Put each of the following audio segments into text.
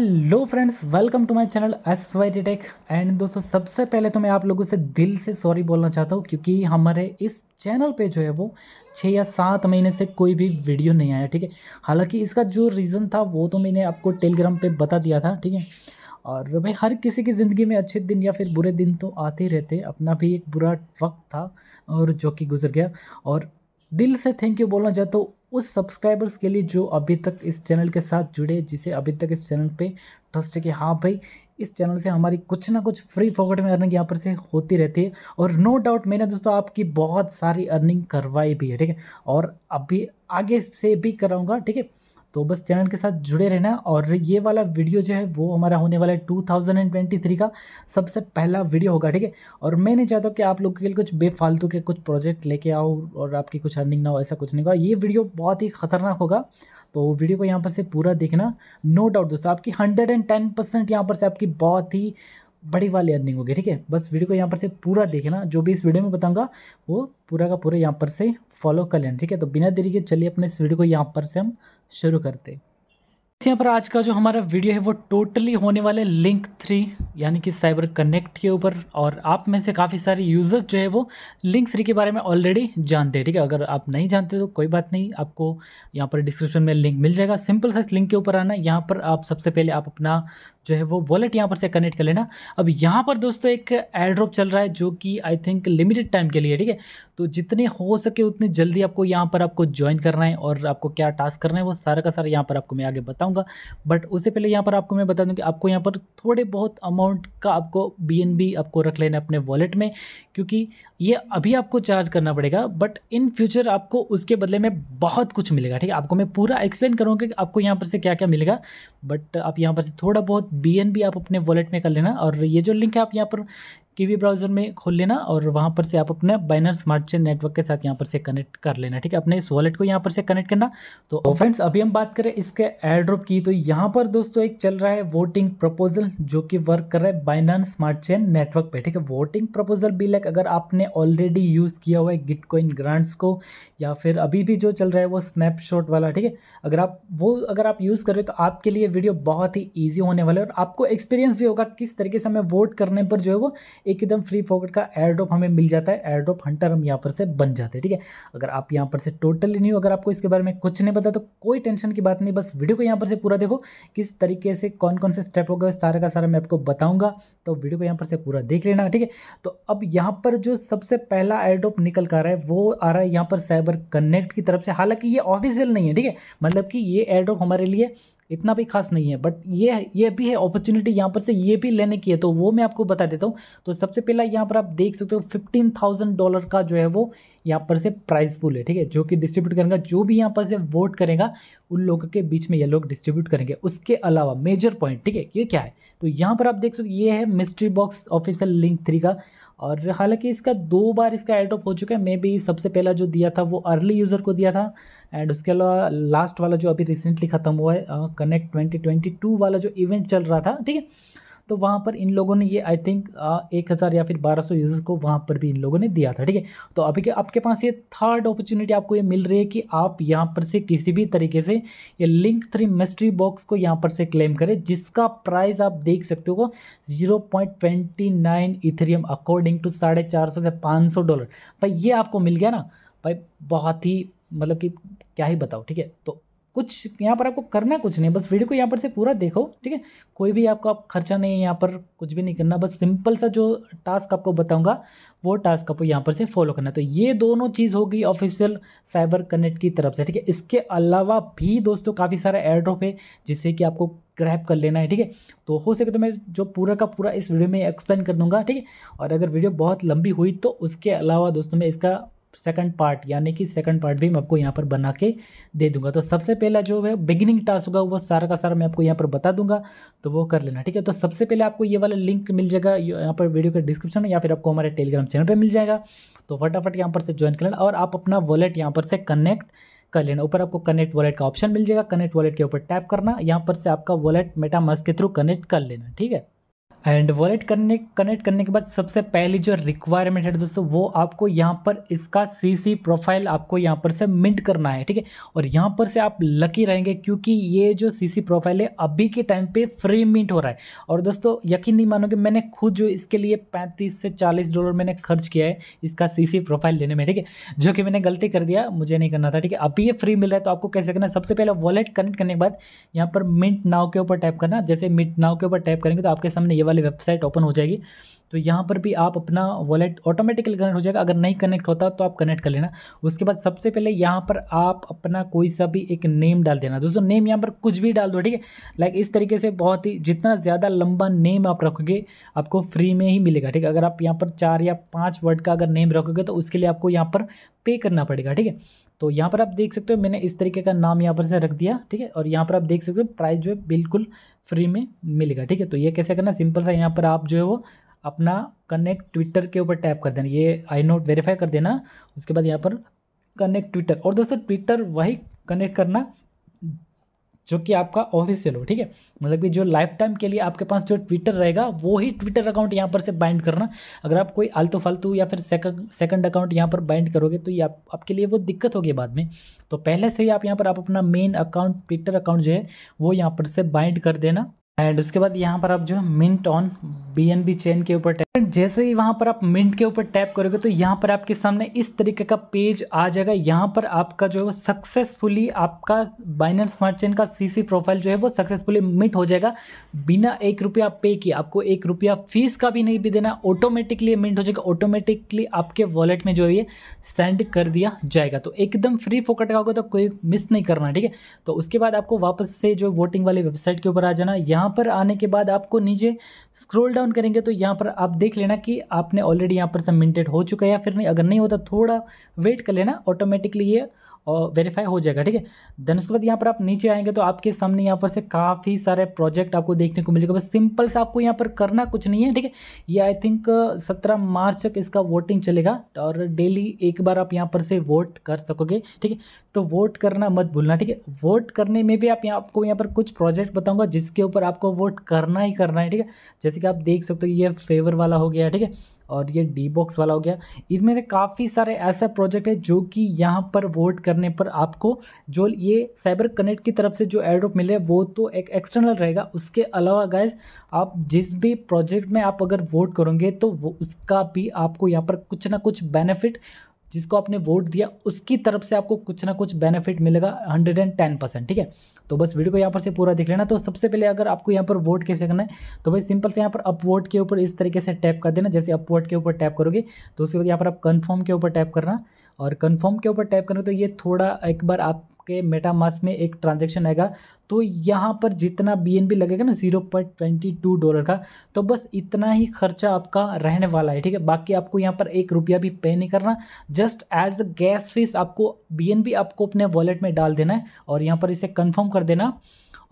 hello friends welcome to my channel S Y tech and दोस्तों सबसे पहले तो मैं आप लोगों से दिल से सॉरी बोलना चाहता हूँ क्योंकि हमारे इस चैनल पे जो है वो छः या सात महीने से कोई भी वीडियो नहीं आया ठीक है हालांकि इसका जो रीज़न था वो तो मैंने आपको टेलीग्राम पे बता दिया था ठीक है और भाई हर किसी की ज़िंदगी में अच्छे दिन या फिर बुरे दिन तो आते ही रहते अपना भी एक बुरा वक्त था और जो कि गुजर गया और दिल से थैंक यू बोलना चाहता हूँ उस सब्सक्राइबर्स के लिए जो अभी तक इस चैनल के साथ जुड़े जिसे अभी तक इस चैनल पे ट्रस्ट है कि हाँ भाई इस चैनल से हमारी कुछ ना कुछ फ्री पॉकेट में अर्निंग यहाँ पर से होती रहती है और नो डाउट मैंने दोस्तों आपकी बहुत सारी अर्निंग करवाई भी है ठीक है और अभी आगे से भी कराऊंगा ठीक है तो बस चैनल के साथ जुड़े रहना और ये वाला वीडियो जो है वो हमारा होने वाला है 2023 का सबसे पहला वीडियो होगा ठीक है और मैं नहीं चाहता कि आप लोग के लिए कुछ बेफालतू के कुछ प्रोजेक्ट लेके आओ और आपकी कुछ अर्निंग ना हो ऐसा कुछ नहीं होगा ये वीडियो बहुत ही खतरनाक होगा तो वीडियो को यहाँ पर से पूरा देखना नो डाउट दोस्तों आपकी हंड्रेड एंड टेन परसेंट यहाँ पर से आपकी बहुत ही बड़ी वाली अर्निंग होगी ठीक है बस वीडियो को यहाँ पर से पूरा देखना जो भी इस वीडियो में बताऊँगा वो पूरा का पूरा यहाँ पर से फॉलो कर लेना ठीक है तो बिना देरी के चलिए अपने इस वीडियो को यहाँ पर से हम शुरू करते तो यहाँ पर आज का जो हमारा वीडियो है वो टोटली होने वाले लिंक थ्री यानी कि साइबर कनेक्ट के ऊपर और आप में से काफ़ी सारे यूज़र्स जो है वो लिंक थ्री के बारे में ऑलरेडी जानते हैं ठीक है अगर आप नहीं जानते तो कोई बात नहीं आपको यहाँ पर डिस्क्रिप्शन में लिंक मिल जाएगा सिंपल सा इस लिंक के ऊपर आना यहाँ पर आप सबसे पहले आप अपना जो है वो वॉलेट यहाँ पर से कनेक्ट कर लेना अब यहाँ पर दोस्तों एक एड्रॉप चल रहा है जो कि आई थिंक लिमिटेड टाइम के लिए ठीक है तो जितने हो सके उतने जल्दी आपको यहाँ पर आपको ज्वाइन करना है और आपको क्या टास्क करना है वो सारा का सारा यहाँ पर आपको मैं आगे बताऊँगा बट उससे पहले यहाँ पर आपको मैं बता दूँ कि आपको यहाँ पर थोड़े बहुत अमाउंट का आपको बी आपको रख लेना अपने वॉलेट में क्योंकि ये अभी आपको चार्ज करना पड़ेगा बट इन फ्यूचर आपको उसके बदले में बहुत कुछ मिलेगा ठीक है आपको मैं पूरा एक्सप्लेन करूँगा कि आपको यहाँ पर से क्या क्या मिलेगा बट आप यहाँ पर से थोड़ा बहुत बी एन आप अपने वॉलेट में कर लेना और ये जो लिंक है आप यहाँ पर कीवी ब्राउज़र में खोल लेना और वहाँ पर से आप अपने बैनर स्मार्ट चेन नेटवर्क के साथ यहाँ पर से कनेक्ट कर लेना ठीक है अपने इस वॉलेट को यहाँ पर से कनेक्ट करना तो फ्रेंड्स अभी हम बात करें इसके एयर ड्रॉप की तो यहाँ पर दोस्तों एक चल रहा है वोटिंग प्रपोजल जो कि वर्क कर रहा है बाइनान स्मार्ट चेन नेटवर्क पे ठीक है वोटिंग प्रपोजल भी लाइक अगर आपने ऑलरेडी यूज़ किया हुआ है गिटकॉइन ग्रांट्स को या फिर अभी भी जो चल रहा है वो स्नैपशॉट वाला ठीक है अगर आप वो अगर आप यूज़ कर रहे हो तो आपके लिए वीडियो बहुत ही ईजी होने वाला है और आपको एक्सपीरियंस भी होगा किस तरीके से हमें वोट करने पर जो है वो एकदम फ्री फोकट का एयर ड्रॉप हमें मिल जाता है एयर ड्रॉप हंटर हम यहाँ पर से बन जाते हैं ठीक है अगर आप यहाँ पर से टोटली न्यू अगर आपको इसके बारे में कुछ नहीं पता तो कोई टेंशन की बात नहीं बस वीडियो को यहाँ पर से पूरा देखो किस तरीके से कौन कौन से स्टेप हो गए सारे का सारा मैं आपको बताऊँगा तो वीडियो को यहाँ पर से पूरा देख लेना ठीक है तो अब यहाँ पर जो सबसे पहला एयर ड्रॉप निकल कर रहा है वो आ रहा है यहाँ पर साइबर कनेक्ट की तरफ से हालांकि ये ऑफिशियल नहीं है ठीक है मतलब कि ये एयर ड्रॉप हमारे लिए इतना भी खास नहीं है बट ये ये भी है अपॉर्चुनिटी यहाँ पर से ये भी लेने की है तो वो मैं आपको बता देता हूँ तो सबसे पहला यहाँ पर आप देख सकते हो फिफ्टीन थाउजेंड डॉलर का जो है वो यहाँ पर से प्राइस पूल है ठीक है जो कि डिस्ट्रीब्यूट करेगा जो भी यहाँ पर से वोट करेगा उन लोगों के बीच में ये लोग डिस्ट्रीब्यूट करेंगे उसके अलावा मेजर पॉइंट ठीक है ये क्या है तो यहाँ पर आप देख सकते ये है mystery box official link three का और हालांकि इसका दो बार इसका ऑफ हो चुका है मे भी सबसे पहला जो दिया था वो अर्ली यूज़र को दिया था एंड उसके अलावा लास्ट वाला जो अभी रिसेंटली ख़त्म हुआ है कनेक्ट ट्वेंटी ट्वेंटी टू वाला जो इवेंट चल रहा था ठीक है तो वहाँ पर इन लोगों ने ये आई थिंक एक हज़ार या फिर बारह सौ यूज़र्स को वहाँ पर भी इन लोगों ने दिया था ठीक है तो अभी के आपके पास ये थर्ड अपॉर्चुनिटी आपको ये मिल रही है कि आप यहाँ पर से किसी भी तरीके से ये लिंक थ्री मिस्ट्री बॉक्स को यहाँ पर से क्लेम करें जिसका प्राइस आप देख सकते हो zero point twenty nine Ethereum according to साढ़े चार सौ से पाँच सौ डॉलर भाई ये आपको मिल गया ना भाई बहुत ही मतलब कि क्या ही बताओ ठीक है तो कुछ यहाँ पर आपको करना कुछ नहीं बस वीडियो को यहाँ पर से पूरा देखो ठीक है कोई भी आपको आप खर्चा नहीं है यहाँ पर कुछ भी नहीं करना बस सिंपल सा जो टास्क आपको बताऊंगा वो टास्क आपको यहाँ पर से फॉलो करना तो ये दोनों चीज़ होगी ऑफिशियल साइबर कनेक्ट की तरफ से ठीक है इसके अलावा भी दोस्तों काफ़ी सारा एयर ड्रॉप है जिससे कि आपको ग्रैप कर लेना है ठीक है तो हो सके तो मैं जो पूरा का पूरा इस वीडियो में एक्सप्लेन कर दूंगा ठीक है और अगर वीडियो बहुत लंबी हुई तो उसके अलावा दोस्तों मैं इसका सेकंड पार्ट यानी कि सेकंड पार्ट भी मैं आपको यहाँ पर बना के दे दूंगा तो सबसे पहला जो है बिगिनिंग टास्क होगा वो सारा का सारा मैं आपको यहाँ पर बता दूंगा तो वो कर लेना ठीक है तो सबसे पहले आपको ये वाला लिंक मिल जाएगा यहाँ पर वीडियो के डिस्क्रिप्शन में या फिर आपको हमारे टेलीग्राम चैनल पर मिल जाएगा तो फटाफट यहाँ पर से ज्वाइन कर लेना और आप अपना वॉलेट यहाँ पर से कनेक्ट कर लेना ऊपर आपको कनेक्ट वॉलेट का ऑप्शन मिल जाएगा कनेक्ट वॉलेट के ऊपर टैप करना यहाँ पर से आपका वॉलेट मेटामास्क के थ्रू कनेक्ट कर लेना ठीक है एंड वॉलेट करने कनेक्ट करने के बाद सबसे पहली जो रिक्वायरमेंट है दोस्तों वो आपको यहाँ पर इसका सीसी प्रोफाइल आपको यहाँ पर से मिंट करना है ठीक है और यहाँ पर से आप लकी रहेंगे क्योंकि ये जो सीसी प्रोफाइल है अभी के टाइम पे फ्री मिंट हो रहा है और दोस्तों यकीन नहीं मानोगे मैंने खुद जो इसके लिए पैंतीस से चालीस डॉलर मैंने खर्च किया है इसका सी प्रोफाइल लेने में ठीक है जो कि मैंने गलती कर दिया मुझे नहीं करना था ठीक है अभी ये फ्री मिल रहा है तो आपको कैसे करना है सबसे पहले वॉलेट कनेक्ट करने के बाद यहाँ पर मिंट नाव के ऊपर टाइप करना जैसे मिंट नाव के ऊपर टाइप करेंगे तो आपके सामने ये वाली वेबसाइट ओपन हो जाएगी तो यहाँ पर भी आप अपना वॉलेट ऑटोमेटिकली कनेक्ट हो जाएगा अगर नहीं कनेक्ट होता तो आप कनेक्ट कर लेना उसके बाद सबसे पहले यहाँ पर आप अपना कोई सा भी एक नेम डाल देना दोस्तों नेम यहाँ पर कुछ भी डाल दो ठीक है लाइक इस तरीके से बहुत ही जितना ज़्यादा लंबा नेम आप रखोगे आपको फ्री में ही मिलेगा ठीक है अगर आप यहाँ पर चार या पाँच वर्ड का अगर नेम रखोगे तो उसके लिए आपको यहाँ पर पे करना पड़ेगा ठीक है तो यहाँ पर आप देख सकते हो मैंने इस तरीके का नाम यहाँ पर से रख दिया ठीक है और यहाँ पर आप देख सकते हो प्राइस जो है बिल्कुल फ्री में मिलेगा ठीक है तो ये कैसे करना सिंपल सा यहाँ पर आप जो है वो अपना कनेक्ट ट्विटर के ऊपर टैप कर देना ये आई नोट वेरीफाई कर देना उसके बाद यहाँ पर कनेक्ट ट्विटर और दोस्तों ट्विटर वही कनेक्ट करना जो कि आपका ऑफिशियल हो ठीक है मतलब कि जो लाइफ टाइम के लिए आपके पास जो ट्विटर रहेगा वो ही ट्विटर अकाउंट यहाँ पर से बाइंड करना अगर आप कोई आलतू फालतू या फिर सेकंड सेकंड अकाउंट यहाँ पर बाइंड करोगे तो ये आप, आपके लिए वो दिक्कत होगी बाद में तो पहले से ही आप यहाँ पर आप अपना मेन अकाउंट ट्विटर अकाउंट जो है वो यहाँ पर से बाइंड कर देना एंड उसके बाद यहाँ पर आप जो है mint on B N B chain के ऊपर टैप जैसे ही वहाँ पर आप मिंट के ऊपर टैप करोगे तो यहाँ पर आपके सामने इस तरीके का पेज आ जाएगा यहाँ पर आपका जो है वो सक्सेसफुली आपका बाइनेंस स्मार्ट चेन का सीसी प्रोफाइल जो है वो सक्सेसफुली मिट हो जाएगा बिना एक रुपया पे किए आपको एक रुपया फीस का भी नहीं भी देना ऑटोमेटिकली मिंट हो जाएगा ऑटोमेटिकली आपके वॉलेट में जो है ये सेंड कर दिया जाएगा तो एकदम फ्री फोकट का होगा तो कोई मिस नहीं करना ठीक है तो उसके बाद आपको वापस से जो वोटिंग वाली वेबसाइट के ऊपर आ जाना यहाँ यहाँ पर आने के बाद आपको नीचे स्क्रॉल डाउन करेंगे तो यहाँ पर आप देख लेना कि आपने ऑलरेडी यहाँ पर सबमिटेड हो चुका है या फिर नहीं अगर नहीं होता थोड़ा वेट कर लेना ऑटोमेटिकली ये और वेरीफाई हो जाएगा ठीक है देन उसके बाद यहाँ पर आप नीचे आएंगे तो आपके सामने यहाँ पर से काफ़ी सारे प्रोजेक्ट आपको देखने को मिलेगा बस सिंपल से आपको यहाँ पर करना कुछ नहीं है ठीक है ये आई थिंक सत्रह मार्च तक इसका वोटिंग चलेगा और डेली एक बार आप यहाँ पर से वोट कर सकोगे ठीक है तो वोट करना मत भूलना ठीक है वोट करने में भी आप यहाँ आपको यहाँ पर कुछ प्रोजेक्ट बताऊँगा जिसके ऊपर आपको वोट करना ही करना है ठीक है जैसे कि आप देख सकते हो ये फेवर वाला हो गया ठीक है और ये डी बॉक्स वाला हो गया इसमें से काफ़ी सारे ऐसे प्रोजेक्ट है जो कि यहाँ पर वोट करने पर आपको जो ये साइबर कनेक्ट की तरफ से जो एड्रॉप मिले वो तो एक एक्सटर्नल रहेगा उसके अलावा गैस आप जिस भी प्रोजेक्ट में आप अगर वोट करोगे तो वो उसका भी आपको यहाँ पर कुछ ना कुछ बेनिफिट जिसको आपने वोट दिया उसकी तरफ से आपको कुछ ना कुछ बेनिफिट मिलेगा हंड्रेड एंड टेन परसेंट ठीक है तो बस वीडियो को यहाँ पर से पूरा देख लेना तो सबसे पहले अगर आपको यहाँ पर वोट कैसे करना है तो भाई सिंपल से यहाँ पर अप वोट के ऊपर इस तरीके से टैप कर देना जैसे अप वोट के ऊपर टैप करोगे तो उसके बाद यहाँ पर आप कन्फर्म के ऊपर टैप करना और कन्फर्म के ऊपर टैप करना तो ये थोड़ा एक बार आपके मेटामास में एक ट्रांजेक्शन आएगा तो यहाँ पर जितना बी लगेगा ना zero point twenty two dollar का तो बस इतना ही खर्चा आपका रहने वाला है ठीक है बाकी आपको यहाँ पर एक रुपया भी पे नहीं करना just as the gas fee आपको बी आपको अपने वॉलेट में डाल देना है और यहाँ पर इसे कन्फर्म कर देना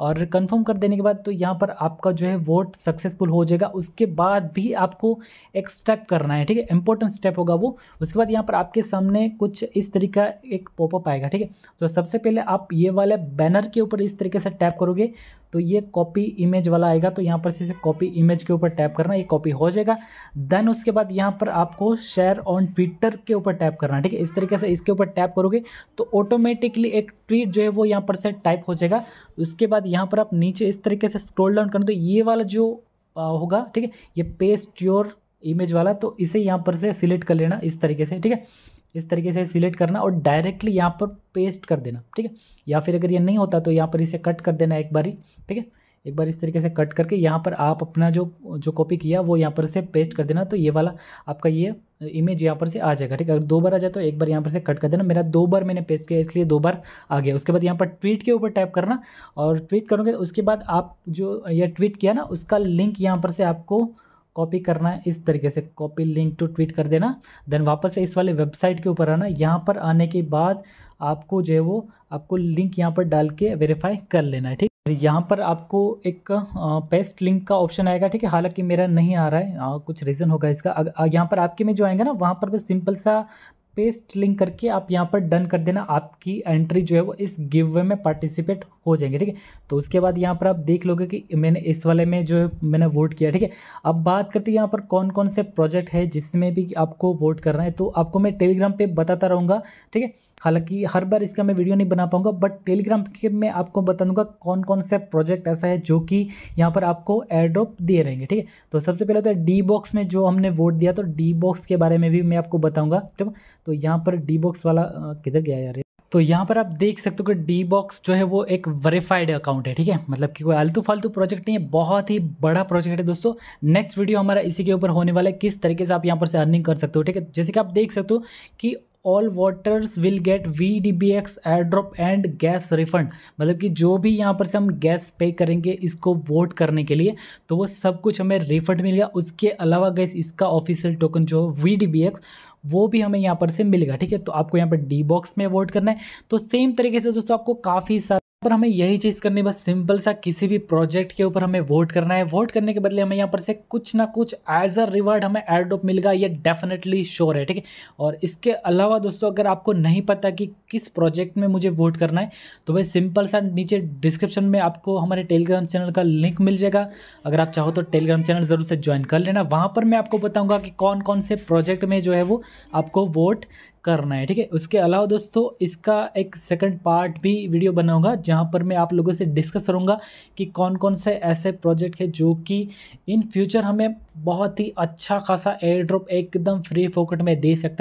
और कंफर्म कर देने के बाद तो यहाँ पर आपका जो है वोट सक्सेसफुल हो जाएगा उसके बाद भी आपको एक स्टेप करना है ठीक है इंपॉर्टेंट स्टेप होगा वो उसके बाद यहाँ पर आपके सामने कुछ इस तरीका एक पॉपअप आएगा ठीक है तो सबसे पहले आप ये वाले बैनर के ऊपर इस तरीके से से टैप करोगे तो ये कॉपी इमेज वाला आएगा तो यहाँ पर से कॉपी इमेज के ऊपर टैप करना ये कॉपी हो जाएगा देन उसके बाद यहाँ पर आपको शेयर ऑन ट्विटर के ऊपर टैप करना ठीक है इस तरीके से इसके ऊपर टैप करोगे तो ऑटोमेटिकली एक ट्वीट जो है वो यहाँ पर से टाइप हो जाएगा उसके बाद यहाँ पर आप नीचे इस तरीके से स्क्रोल डाउन करना तो ये वाला जो होगा ठीक है ये पेस्ट योर इमेज वाला तो इसे यहाँ पर से सिलेक्ट कर लेना इस तरीके से ठीक है इस तरीके से सिलेक्ट करना और डायरेक्टली यहाँ पर पेस्ट कर देना ठीक है या फिर अगर ये नहीं होता तो यहाँ पर इसे कट कर देना एक बारी ठीक है एक बार इस तरीके से कट करके यहाँ पर आप अपना जो जो कॉपी किया वो यहाँ पर से पेस्ट कर देना तो ये वाला आपका ये इमेज यहाँ पर से आ जाएगा ठीक है अगर दो बार आ जाए तो एक बार यहाँ पर से कट कर देना मेरा दो बार मैंने पेस्ट किया इसलिए दो बार आ गया उसके बाद यहाँ पर ट्वीट के ऊपर टाइप करना और ट्वीट करोगे उसके बाद आप जो ये ट्वीट किया ना उसका लिंक यहाँ पर से आपको कॉपी करना है इस तरीके से कॉपी लिंक टू ट्वीट कर देना देन वापस से इस वाले वेबसाइट के ऊपर आना यहाँ पर आने के बाद आपको जो है वो आपको लिंक यहाँ पर डाल के वेरीफाई कर लेना है ठीक यहाँ पर आपको एक पेस्ट लिंक का ऑप्शन आएगा ठीक है हालांकि मेरा नहीं आ रहा है आ, कुछ रीज़न होगा इसका यहाँ पर आपके में जो आएगा ना वहाँ पर बस सिंपल सा पेस्ट लिंक करके आप यहाँ पर डन कर देना आपकी एंट्री जो है वो इस गिव वे में पार्टिसिपेट हो जाएंगे ठीक है तो उसके बाद यहाँ पर आप देख लोगे कि मैंने इस वाले में जो है मैंने वोट किया ठीक है अब बात करते हैं यहाँ पर कौन कौन से प्रोजेक्ट है जिसमें भी आपको वोट करना है तो आपको मैं टेलीग्राम पर बताता रहूँगा ठीक है हालांकि हर बार इसका मैं वीडियो नहीं बना पाऊंगा बट टेलीग्राम के मैं आपको बता दूंगा कौन कौन से प्रोजेक्ट ऐसा है जो कि यहाँ पर आपको एयरड्रॉप दिए रहेंगे ठीक है तो सबसे पहले तो डी बॉक्स में जो हमने वोट दिया तो डी बॉक्स के बारे में भी मैं आपको बताऊँगा ठीक तो यहाँ पर डी बॉक्स वाला किधर गया यार तो यहाँ पर आप देख सकते हो कि डी बॉक्स जो है वो एक वेरीफाइड अकाउंट है ठीक है मतलब कि कोई आलतू फालतू प्रोजेक्ट नहीं है बहुत ही बड़ा प्रोजेक्ट है दोस्तों नेक्स्ट वीडियो हमारा इसी के ऊपर होने वाला है किस तरीके से आप यहाँ पर से अर्निंग कर सकते हो ठीक है जैसे कि आप देख सकते हो कि all voters will get V D B X airdrop and gas refund मतलब कि जो भी यहाँ पर से हम गैस पे करेंगे इसको वोट करने के लिए तो वो सब कुछ हमें रिफंड मिलेगा उसके अलावा गैस इसका ऑफिशियल टोकन जो वी डी बी एक्स वो भी हमें यहाँ पर से मिलेगा ठीक है तो आपको यहाँ पर डी बॉक्स में वोट करना है तो सेम तरीके से दोस्तों आपको काफ़ी सारे पर हमें यही चीज़ करनी बस सिंपल सा किसी भी प्रोजेक्ट के ऊपर हमें वोट करना है वोट करने के बदले हमें यहाँ पर से कुछ ना कुछ एज अ रिवार्ड हमें एयरडॉप मिलेगा ये डेफिनेटली श्योर है ठीक है और इसके अलावा दोस्तों अगर आपको नहीं पता कि किस प्रोजेक्ट में मुझे वोट करना है तो भाई सिंपल सा नीचे डिस्क्रिप्शन में आपको हमारे टेलीग्राम चैनल का लिंक मिल जाएगा अगर आप चाहो तो टेलीग्राम चैनल ज़रूर से ज्वाइन कर लेना वहाँ पर मैं आपको बताऊँगा कि कौन कौन से प्रोजेक्ट में जो है वो आपको वोट करना है ठीक है उसके अलावा दोस्तों इसका एक सेकंड पार्ट भी वीडियो बनाऊंगा जहां जहाँ पर मैं आप लोगों से डिस्कस करूंगा कि कौन कौन से ऐसे प्रोजेक्ट है जो कि इन फ्यूचर हमें बहुत ही अच्छा खासा एयर ड्रॉप एकदम फ्री फोकट में दे सकता है